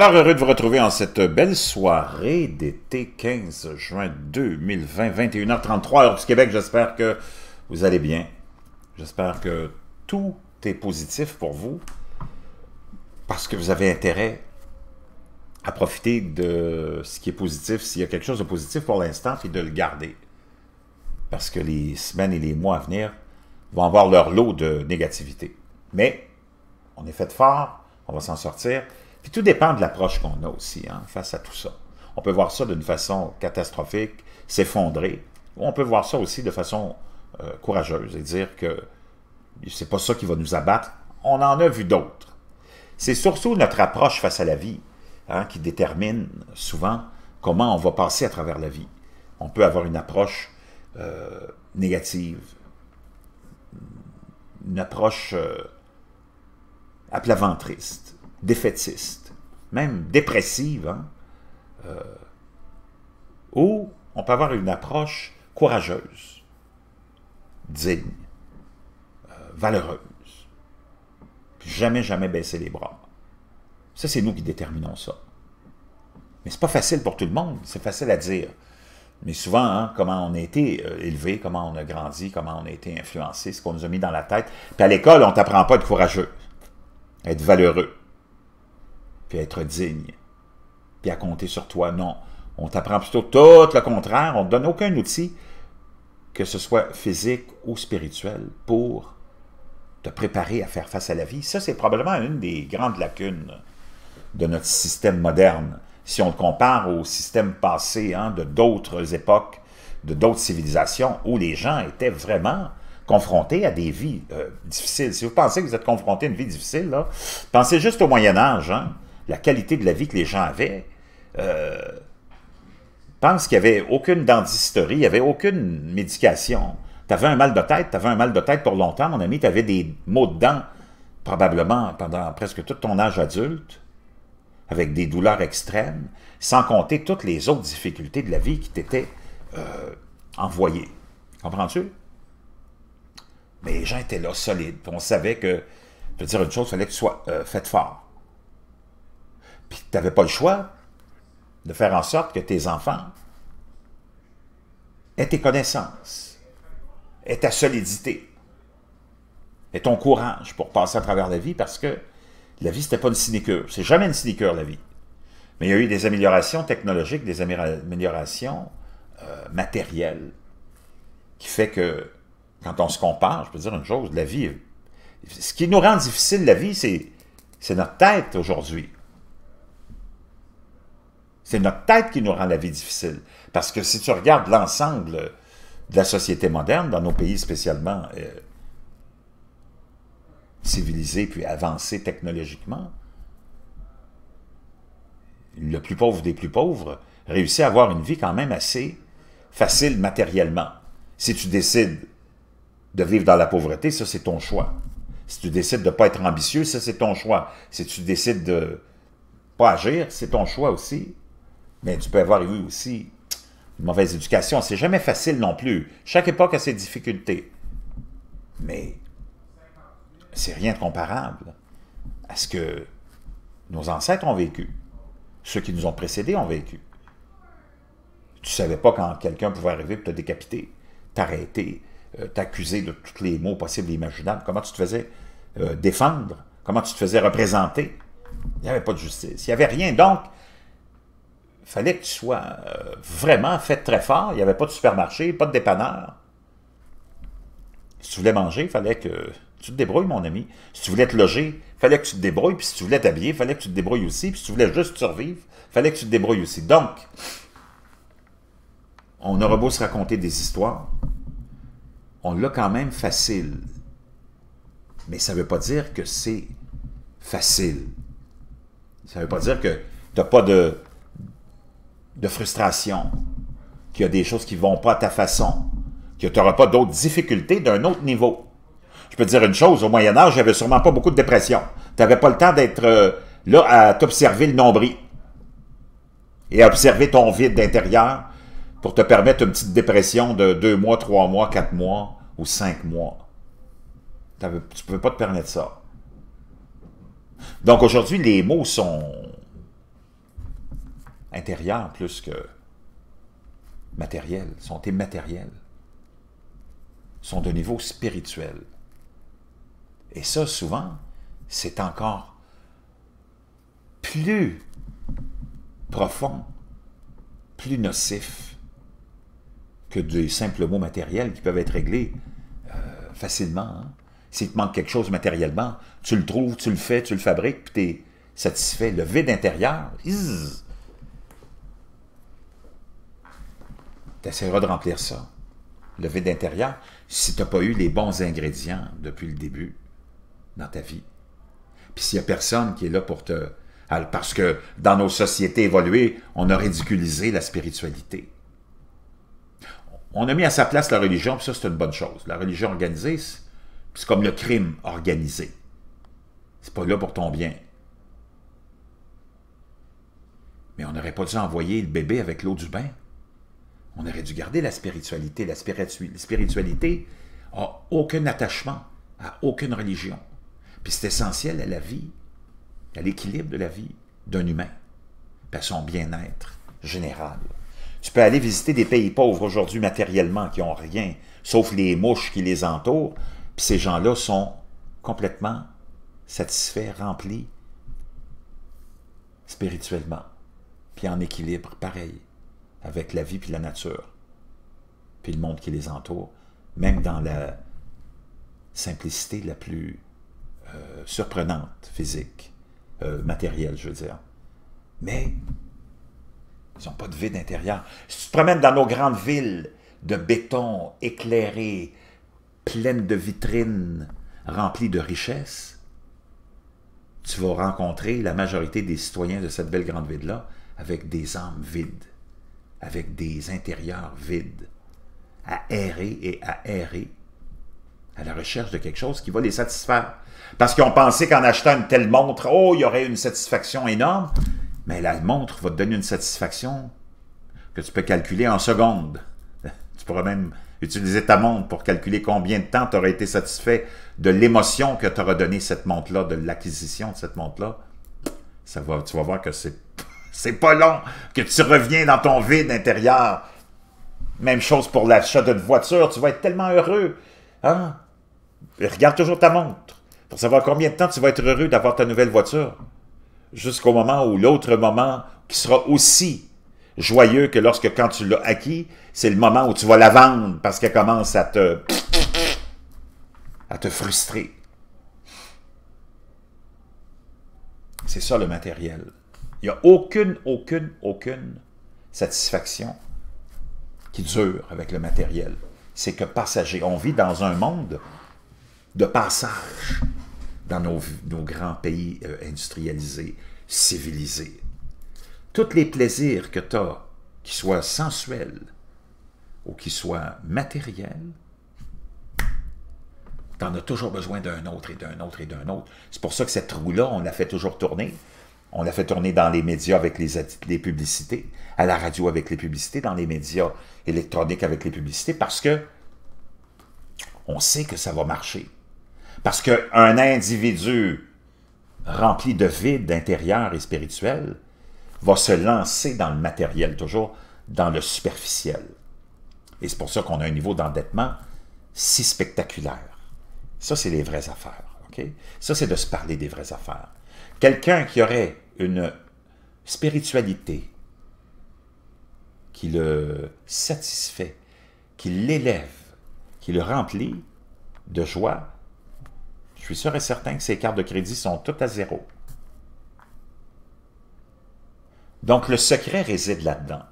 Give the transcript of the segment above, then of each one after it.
Alors, heureux de vous retrouver en cette belle soirée d'été 15 juin 2020, 21h33, heure du Québec. J'espère que vous allez bien. J'espère que tout est positif pour vous parce que vous avez intérêt à profiter de ce qui est positif, s'il y a quelque chose de positif pour l'instant, puis de le garder. Parce que les semaines et les mois à venir vont avoir leur lot de négativité. Mais on est fait fort, on va s'en sortir. Puis tout dépend de l'approche qu'on a aussi hein, face à tout ça. On peut voir ça d'une façon catastrophique, s'effondrer, ou on peut voir ça aussi de façon euh, courageuse et dire que c'est pas ça qui va nous abattre, on en a vu d'autres. C'est surtout notre approche face à la vie hein, qui détermine souvent comment on va passer à travers la vie. On peut avoir une approche euh, négative, une approche euh, plat ventriste défaitiste, même dépressive, hein, euh, ou on peut avoir une approche courageuse, digne, euh, valeureuse, puis jamais, jamais baisser les bras. Ça, c'est nous qui déterminons ça. Mais c'est pas facile pour tout le monde, c'est facile à dire. Mais souvent, hein, comment on a été euh, élevé, comment on a grandi, comment on a été influencé, ce qu'on nous a mis dans la tête. Puis à l'école, on t'apprend pas à être courageux, à être valeureux puis être digne, puis à compter sur toi. Non, on t'apprend plutôt tout le contraire, on ne te donne aucun outil, que ce soit physique ou spirituel, pour te préparer à faire face à la vie. Ça, c'est probablement une des grandes lacunes de notre système moderne, si on le compare au système passé hein, de d'autres époques, de d'autres civilisations, où les gens étaient vraiment confrontés à des vies euh, difficiles. Si vous pensez que vous êtes confronté à une vie difficile, pensez juste au Moyen Âge. Hein la qualité de la vie que les gens avaient, euh, pense qu'il n'y avait aucune dentisterie, il n'y avait aucune médication. Tu avais un mal de tête, tu avais un mal de tête pour longtemps, mon ami, tu avais des maux de dents, probablement pendant presque tout ton âge adulte, avec des douleurs extrêmes, sans compter toutes les autres difficultés de la vie qui t'étaient euh, envoyées. Comprends-tu? Mais les gens étaient là, solides. On savait que, je veux dire une chose, il fallait que tu sois euh, fait fort. Puis tu n'avais pas le choix de faire en sorte que tes enfants aient tes connaissances, aient ta solidité, aient ton courage pour passer à travers la vie parce que la vie, ce n'était pas une Ce C'est jamais une sinecure, la vie. Mais il y a eu des améliorations technologiques, des améliorations euh, matérielles, qui fait que, quand on se compare, je peux dire une chose, la vie, ce qui nous rend difficile la vie, c'est notre tête aujourd'hui. C'est notre tête qui nous rend la vie difficile. Parce que si tu regardes l'ensemble de la société moderne, dans nos pays spécialement euh, civilisés puis avancés technologiquement, le plus pauvre des plus pauvres réussit à avoir une vie quand même assez facile matériellement. Si tu décides de vivre dans la pauvreté, ça c'est ton choix. Si tu décides de ne pas être ambitieux, ça c'est ton choix. Si tu décides de pas agir, c'est ton choix aussi mais tu peux avoir eu aussi une mauvaise éducation. C'est jamais facile non plus. Chaque époque a ses difficultés. Mais c'est rien de comparable à ce que nos ancêtres ont vécu, ceux qui nous ont précédés ont vécu. Tu savais pas quand quelqu'un pouvait arriver pour te décapiter, t'arrêter, euh, t'accuser de tous les maux possibles et imaginables. Comment tu te faisais euh, défendre? Comment tu te faisais représenter? Il n'y avait pas de justice. Il n'y avait rien. Donc, fallait que tu sois euh, vraiment fait très fort. Il n'y avait pas de supermarché, pas de dépanneur. Si tu voulais manger, il fallait que tu te débrouilles, mon ami. Si tu voulais te loger, il fallait que tu te débrouilles. Puis si tu voulais t'habiller, il fallait que tu te débrouilles aussi. Puis si tu voulais juste survivre, il fallait que tu te débrouilles aussi. Donc, on aurait beau se raconter des histoires, on l'a quand même facile. Mais ça ne veut pas dire que c'est facile. Ça ne veut pas dire que tu n'as pas de de frustration, qu'il y a des choses qui ne vont pas à ta façon, que tu n'auras pas d'autres difficultés d'un autre niveau. Je peux te dire une chose, au Moyen Âge, j'avais sûrement pas beaucoup de dépression. Tu n'avais pas le temps d'être euh, là à t'observer le nombril et à observer ton vide d'intérieur pour te permettre une petite dépression de deux mois, trois mois, quatre mois ou cinq mois. Tu ne pouvais pas te permettre ça. Donc aujourd'hui, les mots sont intérieurs plus que matériels, sont immatériels sont de niveau spirituel. Et ça, souvent, c'est encore plus profond, plus nocif que des simples mots matériels qui peuvent être réglés euh, facilement. Hein. S'il te manque quelque chose matériellement, tu le trouves, tu le fais, tu le fabriques, puis tu es satisfait. Le vide intérieur, tu essaieras de remplir ça. Le vide intérieur, si tu n'as pas eu les bons ingrédients depuis le début dans ta vie, puis s'il n'y a personne qui est là pour te... Parce que dans nos sociétés évoluées, on a ridiculisé la spiritualité. On a mis à sa place la religion, puis ça, c'est une bonne chose. La religion organisée, c'est comme le crime organisé. C'est pas là pour ton bien. Mais on n'aurait pas dû envoyer le bébé avec l'eau du bain. On aurait dû garder la spiritualité. La spiritualité n'a aucun attachement à aucune religion. Puis c'est essentiel à la vie, à l'équilibre de la vie d'un humain, à son bien-être général. Tu peux aller visiter des pays pauvres aujourd'hui matériellement qui n'ont rien, sauf les mouches qui les entourent, puis ces gens-là sont complètement satisfaits, remplis spirituellement, puis en équilibre, pareil avec la vie puis la nature, puis le monde qui les entoure, même dans la simplicité la plus euh, surprenante, physique, euh, matérielle, je veux dire. Mais ils n'ont pas de vide intérieur. Si tu te promènes dans nos grandes villes de béton éclairé, pleines de vitrines, remplies de richesses, tu vas rencontrer la majorité des citoyens de cette belle grande ville-là avec des âmes vides avec des intérieurs vides, à errer et à errer à la recherche de quelque chose qui va les satisfaire. Parce qu'ils ont pensé qu'en achetant une telle montre, oh, il y aurait une satisfaction énorme, mais la montre va te donner une satisfaction que tu peux calculer en secondes. Tu pourras même utiliser ta montre pour calculer combien de temps tu aurais été satisfait de l'émotion que t'auras donné cette montre-là, de l'acquisition de cette montre-là. tu vas voir que c'est c'est pas long que tu reviens dans ton vide intérieur. Même chose pour l'achat d'une voiture, tu vas être tellement heureux. Hein? Regarde toujours ta montre pour savoir combien de temps tu vas être heureux d'avoir ta nouvelle voiture. Jusqu'au moment où l'autre moment qui sera aussi joyeux que lorsque quand tu l'as acquis, c'est le moment où tu vas la vendre parce qu'elle commence à te à te frustrer. C'est ça le matériel. Il n'y a aucune, aucune, aucune satisfaction qui dure avec le matériel. C'est que passager. On vit dans un monde de passage dans nos, grands pays euh, industrialisés, civilisés. Tous les plaisirs que tu as, qu'ils soient sensuels ou qu'ils soient matériels, tu en as toujours besoin d'un autre et d'un autre et d'un autre. C'est pour ça que cette roue-là, on la fait toujours tourner. On l'a fait tourner dans les médias avec les, publicités, à la radio avec les publicités, dans les médias électroniques avec les publicités, parce que on sait que ça va marcher. Parce qu'un individu rempli de vide intérieur et spirituel va se lancer dans le matériel, toujours dans le superficiel. Et c'est pour ça qu'on a un niveau d'endettement si spectaculaire. Ça, c'est les vraies affaires. Ça, c'est de se parler des vraies affaires. Quelqu'un qui aurait une spiritualité qui le satisfait, qui l'élève, qui le remplit de joie, je suis sûr et certain que ses cartes de crédit sont toutes à zéro. Donc, le secret réside là-dedans.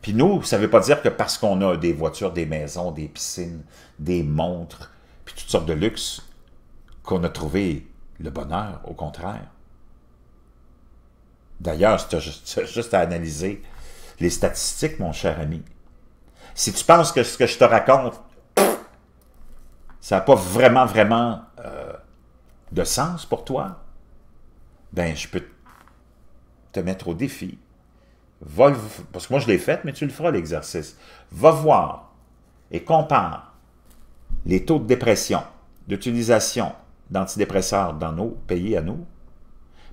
Puis nous, ça ne veut pas dire que parce qu'on a des voitures, des maisons, des piscines, des montres, puis toutes sortes de luxe, qu'on a trouvé le bonheur, au contraire. D'ailleurs, c'est juste, à analyser les statistiques, mon cher ami. Si tu penses que ce que je te raconte, ça n'a pas vraiment, vraiment euh, de sens pour toi, ben je peux te mettre au défi. Va parce que moi, je l'ai fait, mais tu le feras, l'exercice. Va voir et compare les taux de dépression, d'utilisation d'antidépresseurs dans nos pays à nous,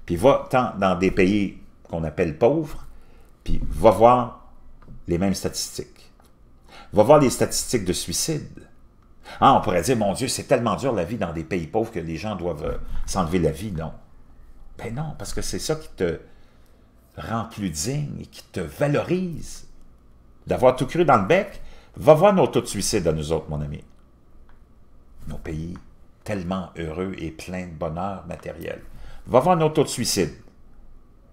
puis va tant dans des pays qu'on appelle pauvres, puis va voir les mêmes statistiques. Va voir les statistiques de suicide. Ah, on pourrait dire, mon Dieu, c'est tellement dur la vie dans des pays pauvres que les gens doivent euh, s'enlever la vie. Non. Ben non, parce que c'est ça qui te rend plus digne et qui te valorise. D'avoir tout cru dans le bec, va voir nos taux de suicide à nous autres, mon ami. Nos pays tellement heureux et pleins de bonheur matériel. Va voir un autre taux de suicide.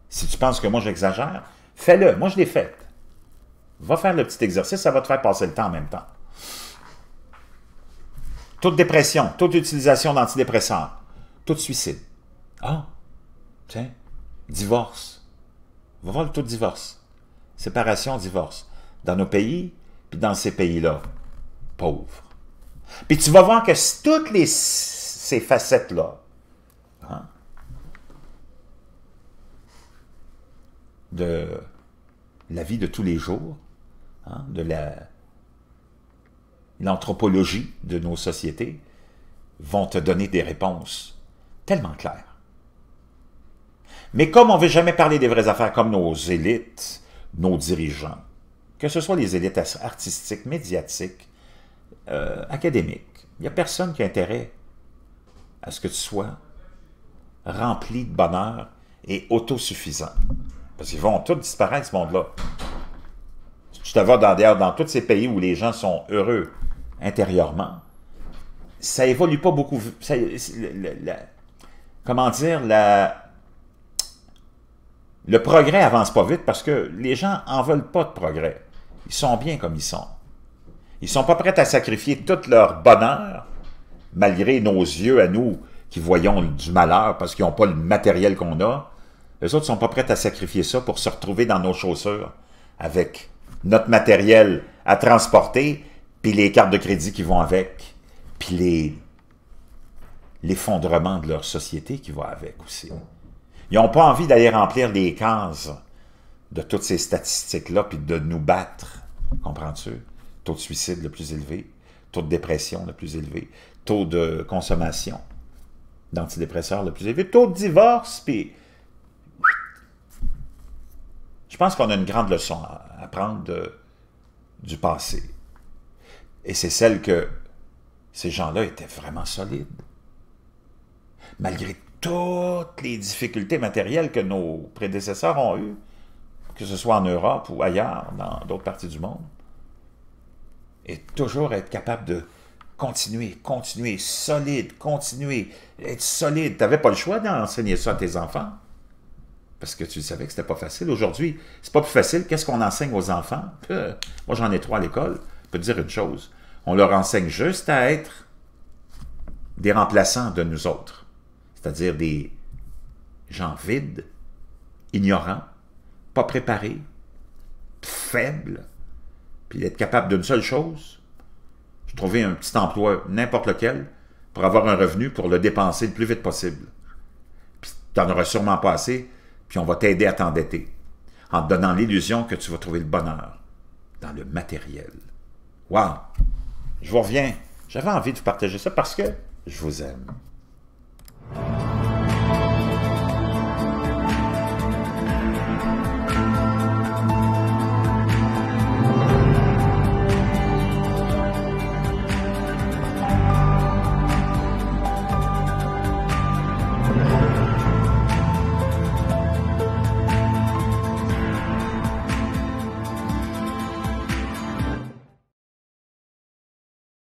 Si tu penses que moi j'exagère, fais-le. Moi, je l'ai fait. Va faire le petit exercice, ça va te faire passer le temps en même temps. Toute dépression, toute utilisation d'antidépresseurs, taux de suicide. Ah, tiens, divorce. Va voir le taux de divorce. Séparation, divorce. Dans nos pays, puis dans ces pays-là, pauvres. Puis tu vas voir que toutes ces facettes-là, hein, de la vie de tous les jours, hein, de l'anthropologie de nos sociétés, vont te donner des réponses tellement claires. Mais comme on ne veut jamais parler des vraies affaires comme nos élites, nos dirigeants, que ce soit les élites artistiques, médiatiques, euh, académiques, il n'y a personne qui a intérêt à ce que tu sois rempli de bonheur et autosuffisant. Parce qu'ils vont tous disparaître, ce monde-là. Si tu te vas dans, dans tous ces pays où les gens sont heureux intérieurement, ça évolue pas beaucoup. comment dire, le progrès avance pas vite parce que les gens en veulent pas de progrès. Ils sont bien comme ils sont. Ils sont pas prêts à sacrifier tout leur bonheur, malgré nos yeux à nous qui voyons du malheur parce qu'ils n'ont pas le matériel qu'on a, les autres sont pas prêts à sacrifier ça pour se retrouver dans nos chaussures avec notre matériel à transporter, puis les cartes de crédit qui vont avec, puis les l'effondrement de leur société qui va avec aussi. Ils n'ont pas envie d'aller remplir les cases de toutes ces statistiques-là, puis de nous battre, comprends-tu? Taux de suicide le plus élevé, taux de dépression le plus élevé, taux de consommation d'antidépresseurs le plus élevé, taux de divorce, puis je pense qu'on a une grande leçon à, apprendre du passé. Et c'est celle que ces gens-là étaient vraiment solides. Malgré toutes les difficultés matérielles que nos prédécesseurs ont eues, que ce soit en Europe ou ailleurs, dans d'autres parties du monde, et toujours être capable de continuer, continuer, solide, continuer, être solide. Tu n'avais pas le choix d'enseigner ça à tes enfants. Parce que tu savais que c'était pas facile. Aujourd'hui, c'est pas plus facile. Qu'est-ce qu'on enseigne aux enfants? moi, j'en ai trois à l'école. Je peux te dire une chose. On leur enseigne juste à être des remplaçants de nous autres. C'est-à-dire des gens vides, ignorants, pas préparés, faibles, puis d'être capable d'une seule chose, je trouver un petit emploi, n'importe lequel, pour avoir un revenu pour le dépenser le plus vite possible. Puis n'en auras sûrement pas assez puis on va t'aider à t'endetter, en te donnant l'illusion que tu vas trouver le bonheur dans le matériel. Wow! Je vous reviens. J'avais envie de vous partager ça parce que je vous aime.